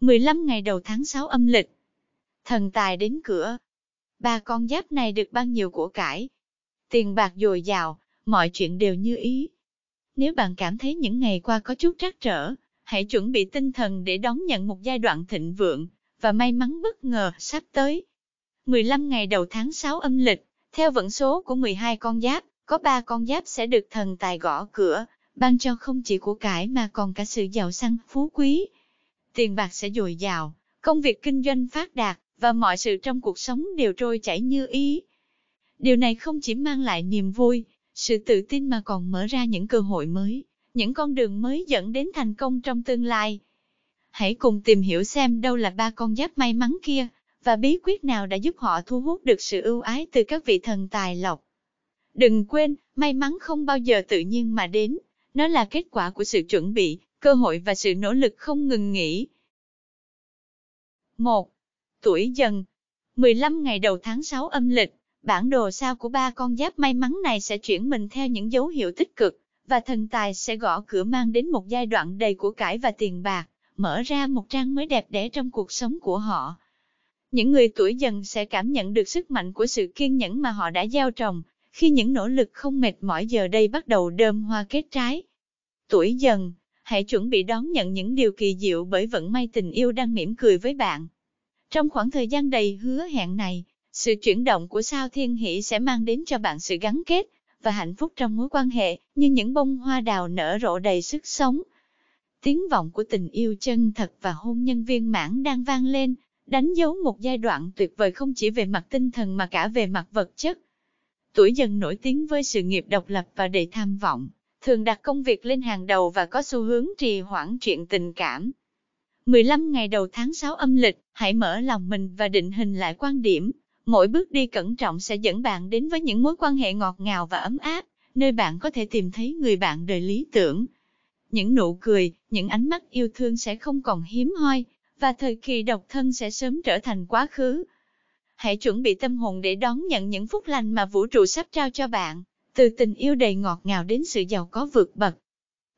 15 ngày đầu tháng 6 âm lịch. Thần tài đến cửa. Ba con giáp này được ban nhiều của cải. Tiền bạc dồi dào, mọi chuyện đều như ý. Nếu bạn cảm thấy những ngày qua có chút trắc trở, hãy chuẩn bị tinh thần để đón nhận một giai đoạn thịnh vượng và may mắn bất ngờ sắp tới. 15 ngày đầu tháng 6 âm lịch, theo vận số của 12 con giáp, có 3 con giáp sẽ được thần tài gõ cửa, ban cho không chỉ của cải mà còn cả sự giàu sang, phú quý, tiền bạc sẽ dồi dào, công việc kinh doanh phát đạt, và mọi sự trong cuộc sống đều trôi chảy như ý. Điều này không chỉ mang lại niềm vui, sự tự tin mà còn mở ra những cơ hội mới, những con đường mới dẫn đến thành công trong tương lai. Hãy cùng tìm hiểu xem đâu là ba con giáp may mắn kia, và bí quyết nào đã giúp họ thu hút được sự ưu ái từ các vị thần tài lộc. Đừng quên, may mắn không bao giờ tự nhiên mà đến, nó là kết quả của sự chuẩn bị, cơ hội và sự nỗ lực không ngừng nghỉ. 1. Tuổi dần 15 ngày đầu tháng 6 âm lịch, bản đồ sao của ba con giáp may mắn này sẽ chuyển mình theo những dấu hiệu tích cực, và thần tài sẽ gõ cửa mang đến một giai đoạn đầy của cải và tiền bạc, mở ra một trang mới đẹp đẽ trong cuộc sống của họ. Những người tuổi dần sẽ cảm nhận được sức mạnh của sự kiên nhẫn mà họ đã gieo trồng, khi những nỗ lực không mệt mỏi giờ đây bắt đầu đơm hoa kết trái. Tuổi dần, hãy chuẩn bị đón nhận những điều kỳ diệu bởi vận may tình yêu đang mỉm cười với bạn. Trong khoảng thời gian đầy hứa hẹn này, sự chuyển động của sao thiên hỷ sẽ mang đến cho bạn sự gắn kết và hạnh phúc trong mối quan hệ như những bông hoa đào nở rộ đầy sức sống. Tiếng vọng của tình yêu chân thật và hôn nhân viên mãn đang vang lên, đánh dấu một giai đoạn tuyệt vời không chỉ về mặt tinh thần mà cả về mặt vật chất. Tuổi dần nổi tiếng với sự nghiệp độc lập và đầy tham vọng, thường đặt công việc lên hàng đầu và có xu hướng trì hoãn chuyện tình cảm. 15 ngày đầu tháng 6 âm lịch, hãy mở lòng mình và định hình lại quan điểm. Mỗi bước đi cẩn trọng sẽ dẫn bạn đến với những mối quan hệ ngọt ngào và ấm áp, nơi bạn có thể tìm thấy người bạn đời lý tưởng. Những nụ cười, những ánh mắt yêu thương sẽ không còn hiếm hoi, và thời kỳ độc thân sẽ sớm trở thành quá khứ. Hãy chuẩn bị tâm hồn để đón nhận những phút lành mà vũ trụ sắp trao cho bạn, từ tình yêu đầy ngọt ngào đến sự giàu có vượt bậc.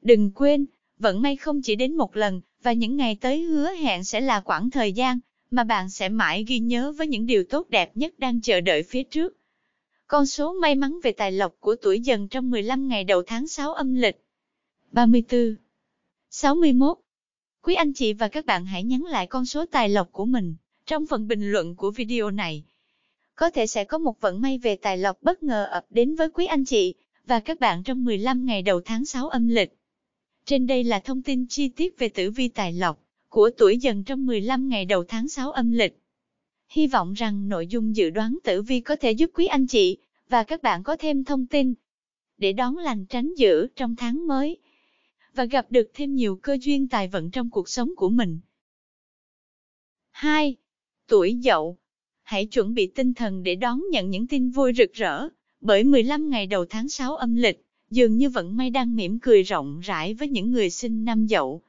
Đừng quên, vận may không chỉ đến một lần, và những ngày tới hứa hẹn sẽ là quãng thời gian mà bạn sẽ mãi ghi nhớ với những điều tốt đẹp nhất đang chờ đợi phía trước. Con số may mắn về tài lộc của tuổi dần trong 15 ngày đầu tháng 6 âm lịch. 34. 61. Quý anh chị và các bạn hãy nhắn lại con số tài lộc của mình trong phần bình luận của video này. Có thể sẽ có một vận may về tài lộc bất ngờ ập đến với quý anh chị và các bạn trong 15 ngày đầu tháng 6 âm lịch. Trên đây là thông tin chi tiết về tử vi tài lộc của tuổi dần trong 15 ngày đầu tháng 6 âm lịch. Hy vọng rằng nội dung dự đoán tử vi có thể giúp quý anh chị và các bạn có thêm thông tin để đón lành tránh dữ trong tháng mới và gặp được thêm nhiều cơ duyên tài vận trong cuộc sống của mình. 2. Tuổi Dậu Hãy chuẩn bị tinh thần để đón nhận những tin vui rực rỡ bởi 15 ngày đầu tháng 6 âm lịch dường như vận may đang mỉm cười rộng rãi với những người sinh năm dậu.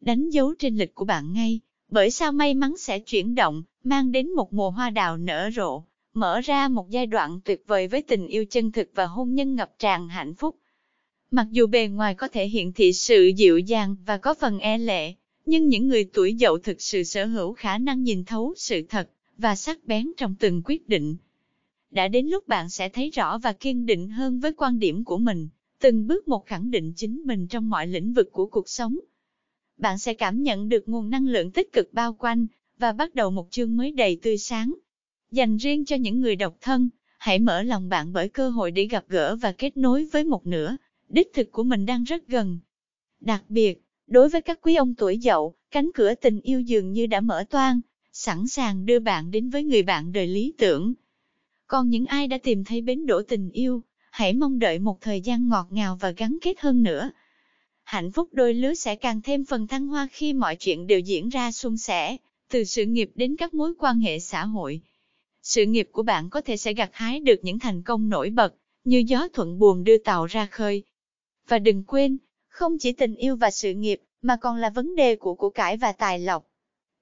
Đánh dấu trên lịch của bạn ngay, bởi sao may mắn sẽ chuyển động, mang đến một mùa hoa đào nở rộ, mở ra một giai đoạn tuyệt vời với tình yêu chân thực và hôn nhân ngập tràn hạnh phúc. Mặc dù bề ngoài có thể hiện thị sự dịu dàng và có phần e lệ, nhưng những người tuổi dậu thực sự sở hữu khả năng nhìn thấu sự thật và sắc bén trong từng quyết định, đã đến lúc bạn sẽ thấy rõ và kiên định hơn với quan điểm của mình, từng bước một khẳng định chính mình trong mọi lĩnh vực của cuộc sống. Bạn sẽ cảm nhận được nguồn năng lượng tích cực bao quanh và bắt đầu một chương mới đầy tươi sáng. Dành riêng cho những người độc thân, hãy mở lòng bạn bởi cơ hội để gặp gỡ và kết nối với một nửa đích thực của mình đang rất gần. Đặc biệt, đối với các quý ông tuổi dậu, cánh cửa tình yêu dường như đã mở toang, sẵn sàng đưa bạn đến với người bạn đời lý tưởng, còn những ai đã tìm thấy bến đỗ tình yêu, hãy mong đợi một thời gian ngọt ngào và gắn kết hơn nữa. Hạnh phúc đôi lứa sẽ càng thêm phần thăng hoa khi mọi chuyện đều diễn ra suôn sẻ, từ sự nghiệp đến các mối quan hệ xã hội. Sự nghiệp của bạn có thể sẽ gặt hái được những thành công nổi bật, như gió thuận buồm đưa tàu ra khơi. Và đừng quên, không chỉ tình yêu và sự nghiệp, mà còn là vấn đề của của cải và tài lộc.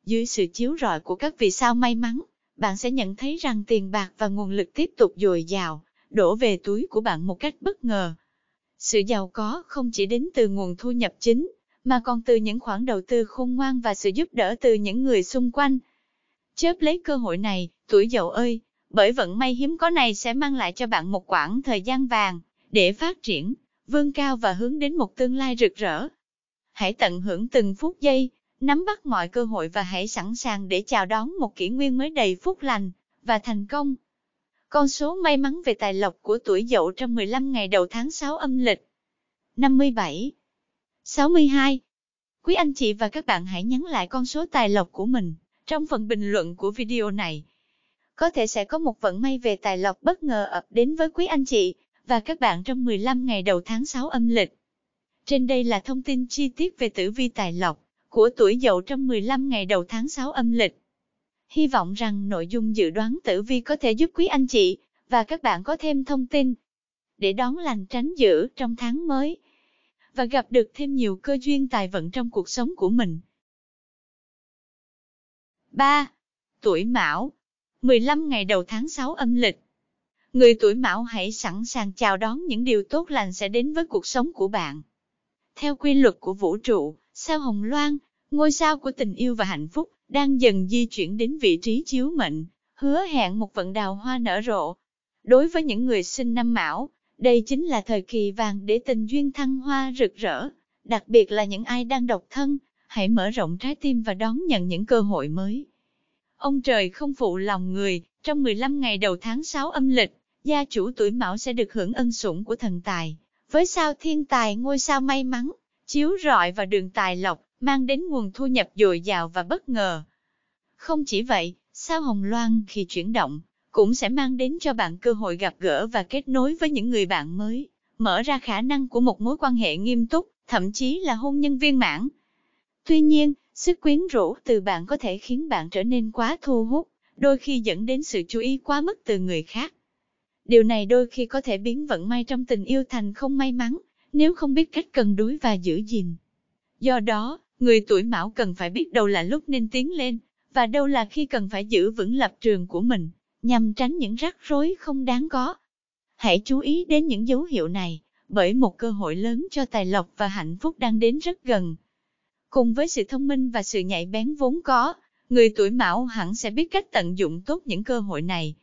Dưới sự chiếu rọi của các vì sao may mắn, bạn sẽ nhận thấy rằng tiền bạc và nguồn lực tiếp tục dồi dào, đổ về túi của bạn một cách bất ngờ. Sự giàu có không chỉ đến từ nguồn thu nhập chính, mà còn từ những khoản đầu tư khôn ngoan và sự giúp đỡ từ những người xung quanh. Chớp lấy cơ hội này, tuổi giàu ơi, bởi vận may hiếm có này sẽ mang lại cho bạn một quãng thời gian vàng để phát triển, vươn cao và hướng đến một tương lai rực rỡ. Hãy tận hưởng từng phút giây, nắm bắt mọi cơ hội và hãy sẵn sàng để chào đón một kỷ nguyên mới đầy phúc lành và thành công. Con số may mắn về tài lộc của tuổi dậu trong 15 ngày đầu tháng 6 âm lịch. 57. 62. Quý anh chị và các bạn hãy nhắn lại con số tài lộc của mình trong phần bình luận của video này. Có thể sẽ có một vận may về tài lộc bất ngờ ập đến với quý anh chị và các bạn trong 15 ngày đầu tháng 6 âm lịch. Trên đây là thông tin chi tiết về tử vi tài lộc của tuổi dậu trong 15 ngày đầu tháng 6 âm lịch. Hy vọng rằng nội dung dự đoán tử vi có thể giúp quý anh chị và các bạn có thêm thông tin để đón lành tránh dữ trong tháng mới và gặp được thêm nhiều cơ duyên tài vận trong cuộc sống của mình. 3. Tuổi Mão 15 ngày đầu tháng 6 âm lịch Người tuổi Mão hãy sẵn sàng chào đón những điều tốt lành sẽ đến với cuộc sống của bạn. Theo quy luật của vũ trụ, Sao Hồng Loan, ngôi sao của tình yêu và hạnh phúc, đang dần di chuyển đến vị trí chiếu mệnh, hứa hẹn một vận đào hoa nở rộ. Đối với những người sinh năm mão, đây chính là thời kỳ vàng để tình duyên thăng hoa rực rỡ, đặc biệt là những ai đang độc thân, hãy mở rộng trái tim và đón nhận những cơ hội mới. Ông trời không phụ lòng người, trong 15 ngày đầu tháng 6 âm lịch, gia chủ tuổi Mão sẽ được hưởng ân sủng của thần tài. Với sao thiên tài ngôi sao may mắn, chiếu rọi và đường tài lộc, mang đến nguồn thu nhập dồi dào và bất ngờ. Không chỉ vậy, sao Hồng Loan khi chuyển động, cũng sẽ mang đến cho bạn cơ hội gặp gỡ và kết nối với những người bạn mới, mở ra khả năng của một mối quan hệ nghiêm túc, thậm chí là hôn nhân viên mãn. Tuy nhiên, sức quyến rũ từ bạn có thể khiến bạn trở nên quá thu hút, đôi khi dẫn đến sự chú ý quá mức từ người khác. Điều này đôi khi có thể biến vận may trong tình yêu thành không may mắn, nếu không biết cách cân đối và giữ gìn. Do đó, người tuổi mão cần phải biết đâu là lúc nên tiến lên, và đâu là khi cần phải giữ vững lập trường của mình, nhằm tránh những rắc rối không đáng có. Hãy chú ý đến những dấu hiệu này, bởi một cơ hội lớn cho tài lộc và hạnh phúc đang đến rất gần. Cùng với sự thông minh và sự nhạy bén vốn có, người tuổi mão hẳn sẽ biết cách tận dụng tốt những cơ hội này.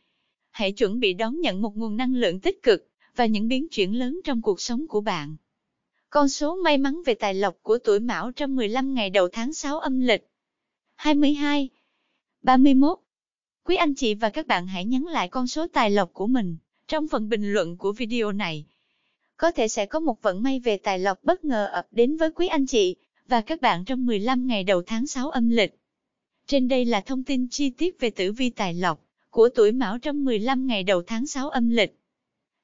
Hãy chuẩn bị đón nhận một nguồn năng lượng tích cực và những biến chuyển lớn trong cuộc sống của bạn. Con số may mắn về tài lộc của tuổi Mão trong 15 ngày đầu tháng 6 âm lịch. 22. 31. Quý anh chị và các bạn hãy nhắn lại con số tài lộc của mình trong phần bình luận của video này. Có thể sẽ có một vận may về tài lộc bất ngờ ập đến với quý anh chị và các bạn trong 15 ngày đầu tháng 6 âm lịch. Trên đây là thông tin chi tiết về tử vi tài lộc của tuổi Mão trong 15 ngày đầu tháng 6 âm lịch.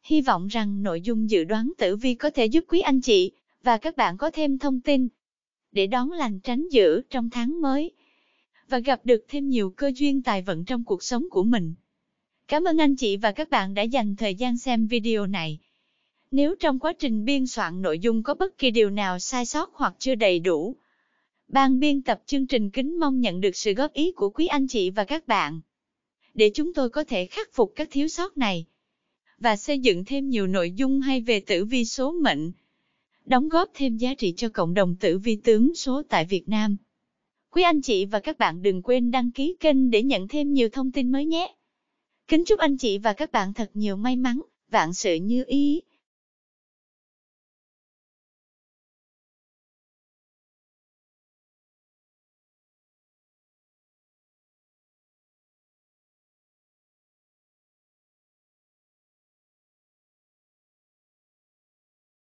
Hy vọng rằng nội dung dự đoán tử vi có thể giúp quý anh chị và các bạn có thêm thông tin để đón lành tránh dữ trong tháng mới và gặp được thêm nhiều cơ duyên tài vận trong cuộc sống của mình. Cảm ơn anh chị và các bạn đã dành thời gian xem video này. Nếu trong quá trình biên soạn nội dung có bất kỳ điều nào sai sót hoặc chưa đầy đủ, ban biên tập chương trình kính mong nhận được sự góp ý của quý anh chị và các bạn để chúng tôi có thể khắc phục các thiếu sót này và xây dựng thêm nhiều nội dung hay về tử vi số mệnh đóng góp thêm giá trị cho cộng đồng tử vi tướng số tại Việt Nam. Quý anh chị và các bạn đừng quên đăng ký kênh để nhận thêm nhiều thông tin mới nhé. Kính chúc anh chị và các bạn thật nhiều may mắn, vạn sự như ý.